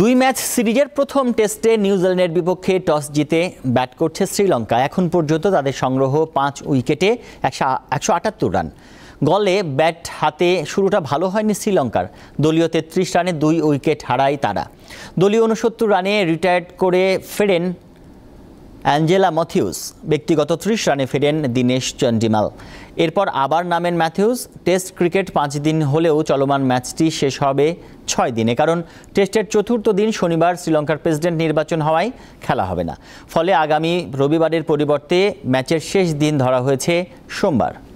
দুই ম্যাচ সিরিজের প্রথম টেস্টে নিউজিল্যান্ডের বিপক্ষে টস জিতে ব্যাট করছে শ্রীলঙ্কা এখন পর্যন্ত তাদের সংগ্রহ পাঁচ উইকেটে একশো আটাত্তর রান গলে ব্যাট হাতে শুরুটা ভালো হয়নি শ্রীলঙ্কার দলীয় তেত্রিশ রানে দুই উইকেট হারায় তারা দলীয় উনসত্তর রানে রিটায়ার্ড করে ফেরেন অ্যাঞ্জেলা মথিউস ব্যক্তিগত ত্রিশ রানে ফেরেন দীনেশ চন্ডিমাল এরপর আবার নামেন ম্যাথিউস টেস্ট ক্রিকেট পাঁচ দিন হলেও চলমান ম্যাচটি শেষ হবে ছয় দিনে কারণ টেস্টের চতুর্থ দিন শনিবার শ্রীলঙ্কার প্রেসিডেন্ট নির্বাচন হওয়ায় খেলা হবে না ফলে আগামী রবিবারের পরিবর্তে ম্যাচের শেষ দিন ধরা হয়েছে সোমবার